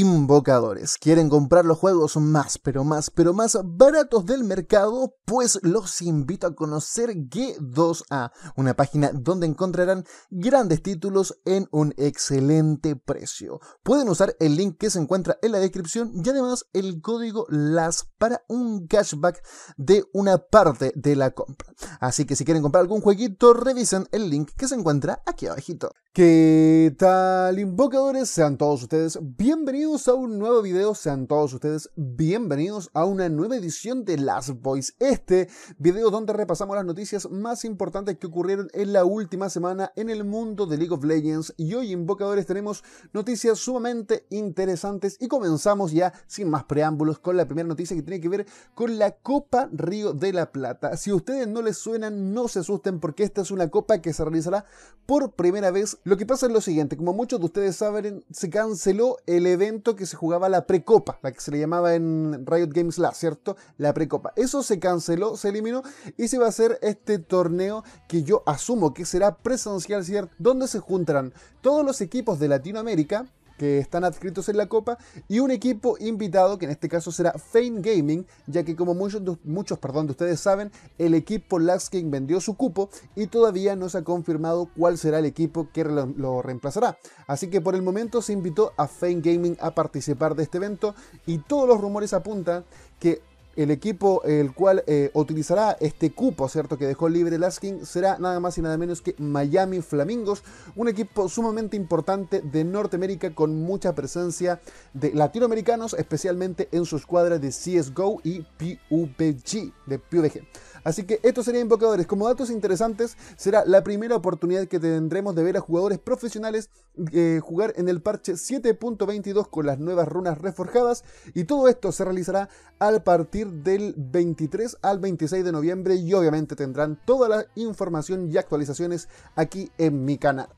invocadores. ¿Quieren comprar los juegos más, pero más, pero más baratos del mercado? Pues los invito a conocer G2A, una página donde encontrarán grandes títulos en un excelente precio. Pueden usar el link que se encuentra en la descripción y además el código LAS para un cashback de una parte de la compra. Así que si quieren comprar algún jueguito, revisen el link que se encuentra aquí abajito. ¿Qué tal invocadores? Sean todos ustedes bienvenidos Bienvenidos a un nuevo video, sean todos ustedes bienvenidos a una nueva edición de Last Voice, este video donde repasamos las noticias más importantes que ocurrieron en la última semana en el mundo de League of Legends y hoy invocadores tenemos noticias sumamente interesantes y comenzamos ya sin más preámbulos con la primera noticia que tiene que ver con la Copa Río de la Plata. Si a ustedes no les suenan, no se asusten porque esta es una copa que se realizará por primera vez. Lo que pasa es lo siguiente, como muchos de ustedes saben, se canceló el evento que se jugaba la precopa, la que se le llamaba en Riot Games La, ¿cierto? La precopa. Eso se canceló, se eliminó y se va a hacer este torneo que yo asumo que será presencial, ¿cierto? Donde se juntarán todos los equipos de Latinoamérica que están adscritos en la Copa y un equipo invitado que en este caso será Fame Gaming, ya que como muchos, muchos perdón, de ustedes saben, el equipo Laskin King vendió su cupo y todavía no se ha confirmado cuál será el equipo que lo, reemplazará. Así que por el momento se invitó a Fame Gaming a participar de este evento y todos los rumores apuntan que el equipo el cual eh, utilizará este cupo, ¿cierto? Que dejó libre Laskin será nada más y nada menos que Miami Flamingos, un equipo sumamente importante de Norteamérica con mucha presencia de latinoamericanos, especialmente en su escuadra de CSGO y PUBG, de PUBG. Así que esto sería invocadores. Como datos interesantes, será la primera oportunidad que tendremos de ver a jugadores profesionales eh, jugar en el parche 7.22 con las nuevas runas reforjadas. Y todo esto se realizará a partir del 23 al 26 de noviembre y obviamente tendrán toda la información y actualizaciones aquí en mi canal.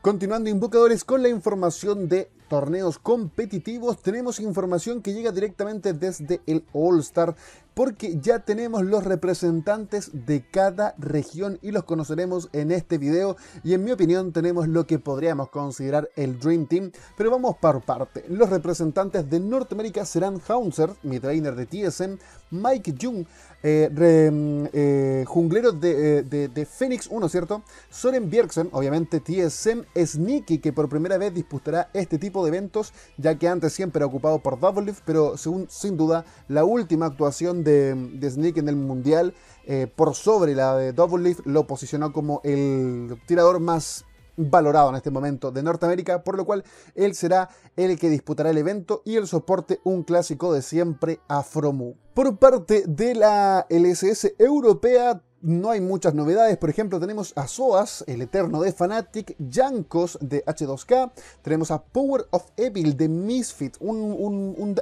Continuando invocadores con la información de torneos competitivos, tenemos información que llega directamente desde el All Star porque ya tenemos los representantes de cada región y los conoceremos en este video y en mi opinión tenemos lo que podríamos considerar el Dream Team, pero vamos por parte. Los representantes de Norteamérica serán Haunzer, mi trainer de TSM, Mike Jung, eh, mm, eh, junglero de, eh, de, Phoenix 1, ¿cierto? Soren Bjergsen, obviamente TSM, Sneaky, que por primera vez disputará este tipo de eventos, ya que antes siempre era ocupado por Doublelift, pero según, sin duda la última actuación de, de en el Mundial, eh, por sobre la de Double Leaf, lo posicionó como el tirador más valorado en este momento de Norteamérica, por lo cual él será el que disputará el evento y el soporte un clásico de siempre a Fromu. Por parte de la LSS europea no hay muchas novedades, por ejemplo, tenemos a Soas, el Eterno de Fanatic, Jankos de H2K, tenemos a Power of Evil de Misfit,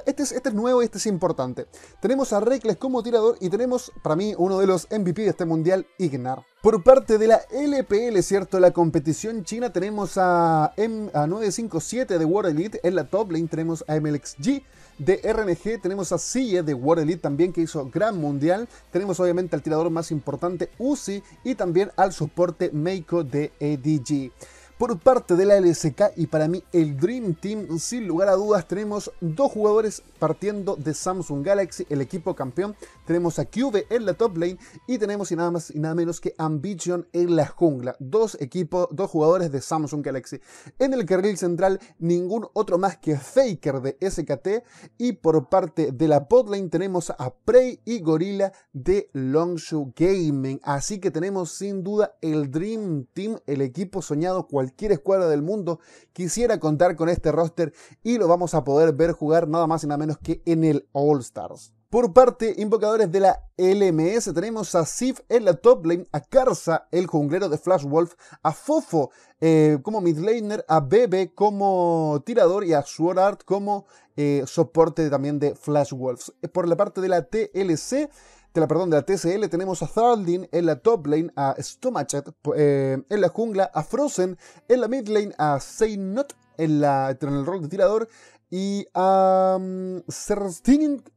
este, es, este nuevo y este es importante. Tenemos a Reckless como tirador y tenemos, para mí, uno de los MVP de este mundial, Ignar. Por parte de la LPL, ¿cierto? La competición china tenemos a, M 957 de World Elite. En la top lane tenemos a MLXG. De RNG tenemos a Sille de War Elite también que hizo gran mundial. Tenemos obviamente al tirador más importante Uzi y también al soporte Meiko de EDG por parte de la LSK y para mí el Dream Team, sin lugar a dudas, tenemos dos jugadores partiendo de Samsung Galaxy, el equipo campeón, tenemos a QV en la top lane y tenemos y nada más y nada menos que Ambition en la jungla, dos equipos, dos jugadores de Samsung Galaxy. En el carril central ningún otro más que Faker de SKT y por parte de la lane tenemos a Prey y Gorilla de Longshoe Gaming, así que tenemos sin duda el Dream Team, el equipo soñado cualquiera cualquier escuadra del mundo quisiera contar con este roster y lo vamos a poder ver jugar nada más y nada menos que en el All Stars. Por parte, invocadores de la LMS, tenemos a Sif en la top lane, a Karza, el junglero de Flash Wolf, a Fofo eh, como como laner, a Bebe como tirador y a Sword Art como eh, soporte también de Flash Wolves. Eh, por la parte de la TLC, de la, perdón, de la TCL tenemos a Thaldin en la top lane, a Stomachet eh, en la jungla, a Frozen en la mid lane, a Seynot en, la, en el rol de tirador y a um,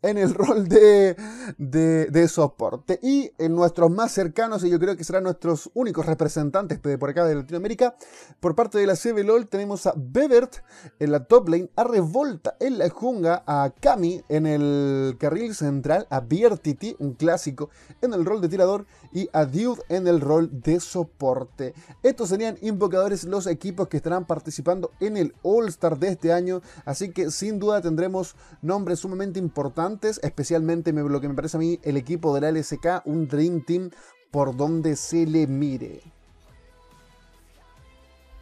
en el rol de, de, soporte. Y en eh, nuestros más cercanos, y yo creo que serán nuestros únicos representantes por acá de Latinoamérica, por parte de la CBLOL tenemos a Bevert en la top lane, a Revolta en la junga a Kami en el carril central, a Biertiti, un clásico, en el rol de tirador, y a Dude en el rol de soporte. Estos serían invocadores los equipos que estarán participando en el All Star de este año, así que sin duda tendremos nombres sumamente importantes, especialmente lo que me parece a mí el equipo de la LSK, un Dream Team por donde se le mire.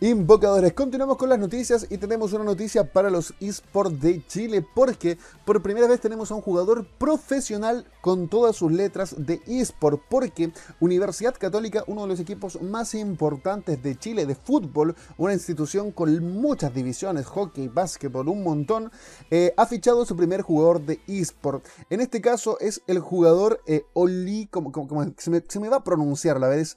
Invocadores, continuamos con las noticias y tenemos una noticia para los esports de Chile porque por primera vez tenemos a un jugador profesional con todas sus letras de esport porque Universidad Católica, uno de los equipos más importantes de Chile de fútbol, una institución con muchas divisiones, hockey, básquetbol, un montón, eh, ha fichado su primer jugador de esport. En este caso es el jugador eh, Oli, como, se, me, se, me, va a pronunciar la vez,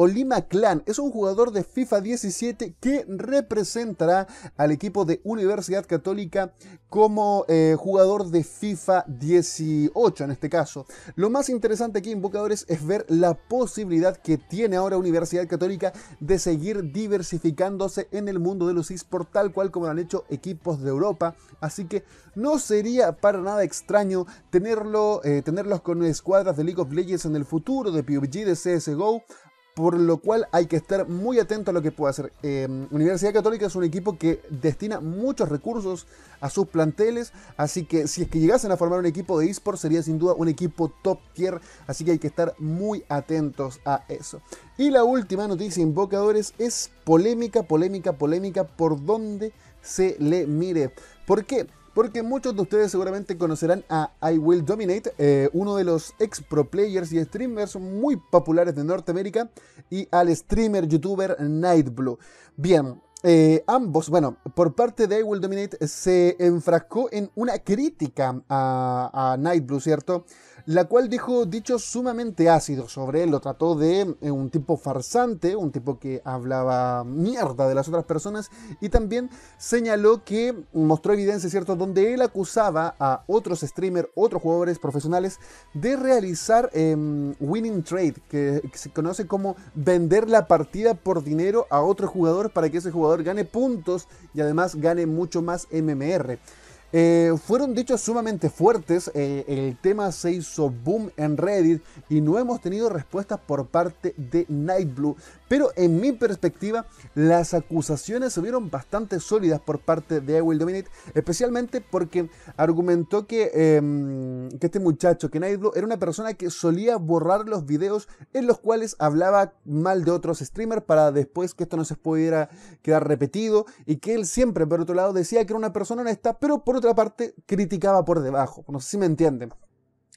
Olima Clan es un jugador de FIFA 17 que representará al equipo de Universidad Católica como eh, jugador de FIFA 18 en este caso. Lo más interesante aquí, en Invocadores, es ver la posibilidad que tiene ahora Universidad Católica de seguir diversificándose en el mundo de los esports, tal cual como lo han hecho equipos de Europa. Así que no sería para nada extraño tenerlo, eh, tenerlos con escuadras de League of Legends en el futuro, de PUBG, de CSGO por lo cual hay que estar muy atento a lo que pueda hacer. Eh, Universidad Católica es un equipo que destina muchos recursos a sus planteles, así que si es que llegasen a formar un equipo de esports sería sin duda un equipo top tier, así que hay que estar muy atentos a eso. Y la última noticia, invocadores, es polémica, polémica, polémica por donde se le mire. ¿Por qué? porque muchos de ustedes seguramente conocerán a I Will Dominate, eh, uno de los ex pro players y streamers muy populares de Norteamérica, y al streamer youtuber Nightblue. Bien, eh, ambos, bueno, por parte de I Will Dominate se enfrascó en una crítica a, a Nightblue, ¿cierto? la cual dijo dichos sumamente ácidos sobre él. Lo trató de eh, un tipo farsante, un tipo que hablaba mierda de las otras personas y también señaló que mostró evidencia, ¿cierto?, donde él acusaba a otros streamers, otros jugadores profesionales de realizar em, winning trade, que se conoce como vender la partida por dinero a otro jugador para que ese jugador gane puntos y además gane mucho más MMR. Eh, fueron dichos sumamente fuertes, eh, el tema se hizo boom en Reddit y no hemos tenido respuestas por parte de Nightblue, pero en mi perspectiva las acusaciones se vieron bastante sólidas por parte de I Will Dominate, especialmente porque argumentó que, em, que este muchacho, que Nightblue, era una persona que solía borrar los videos en los cuales hablaba mal de otros streamers para después que esto no se pudiera quedar repetido y que él siempre, por otro lado, decía que era una persona honesta, pero por otra parte criticaba por debajo. No sé si me entienden.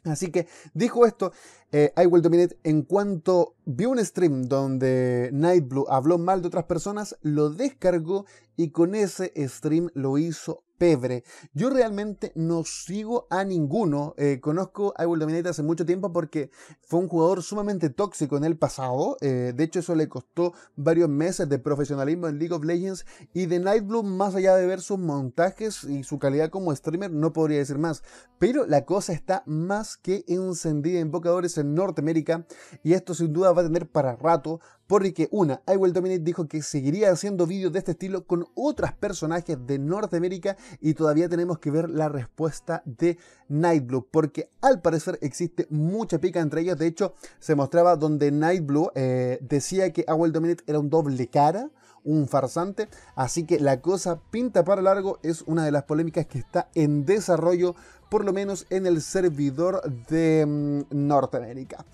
Así que dijo esto eh, I Will Dominate en cuanto vio un stream donde Nightblue habló mal de otras personas, lo descargó y con ese stream lo hizo pebre. Yo realmente no sigo a ninguno. Eh, conozco a Will Dominator hace mucho tiempo porque fue un jugador sumamente tóxico en el pasado. Eh, de hecho, eso le costó varios meses de profesionalismo en League of Legends. Y de Nightblue, más allá de ver sus montajes y su calidad como streamer, no podría decir más. Pero la cosa está más que encendida en Bocadores en Norteamérica. Y esto sin duda va a tener para rato porque una, I Will Dominate dijo que seguiría haciendo vídeos de este estilo con otras personajes de Norteamérica y todavía tenemos que ver la respuesta de Nightblue, porque al parecer existe mucha pica entre ellos. De hecho, se mostraba donde Nightblue eh, decía que I Will Dominate era un doble cara un farsante. Así que la cosa pinta para largo. Es una de las polémicas que está en desarrollo, por lo menos en el servidor de mm, Norteamérica.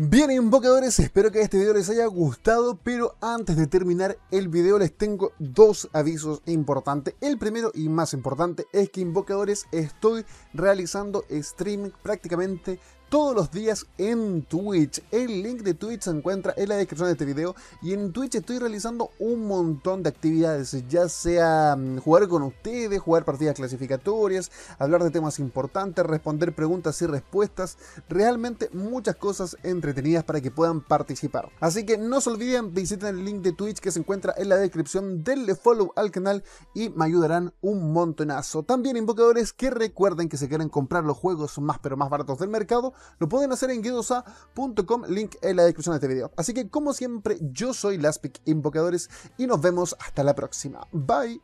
Bien invocadores, espero que este video les haya gustado, pero antes de terminar el video les tengo dos avisos importantes. El primero y más importante es que invocadores estoy realizando streaming prácticamente todos los días en Twitch. El link de Twitch se encuentra en la descripción de este video. Y en Twitch estoy realizando un montón de actividades, ya sea mm, jugar con ustedes, jugar partidas clasificatorias, hablar de temas importantes, responder preguntas y respuestas. Realmente muchas cosas entretenidas para que puedan participar. Así que no se olviden, visiten el link de Twitch que se encuentra en la descripción. Denle follow al canal y me ayudarán un montonazo. También invocadores que recuerden que se quieren comprar los juegos más pero más baratos del mercado lo pueden hacer en guidosa.com, link en la descripción de este video. Así que como siempre, yo soy Laspic Invocadores y nos vemos hasta la próxima. Bye.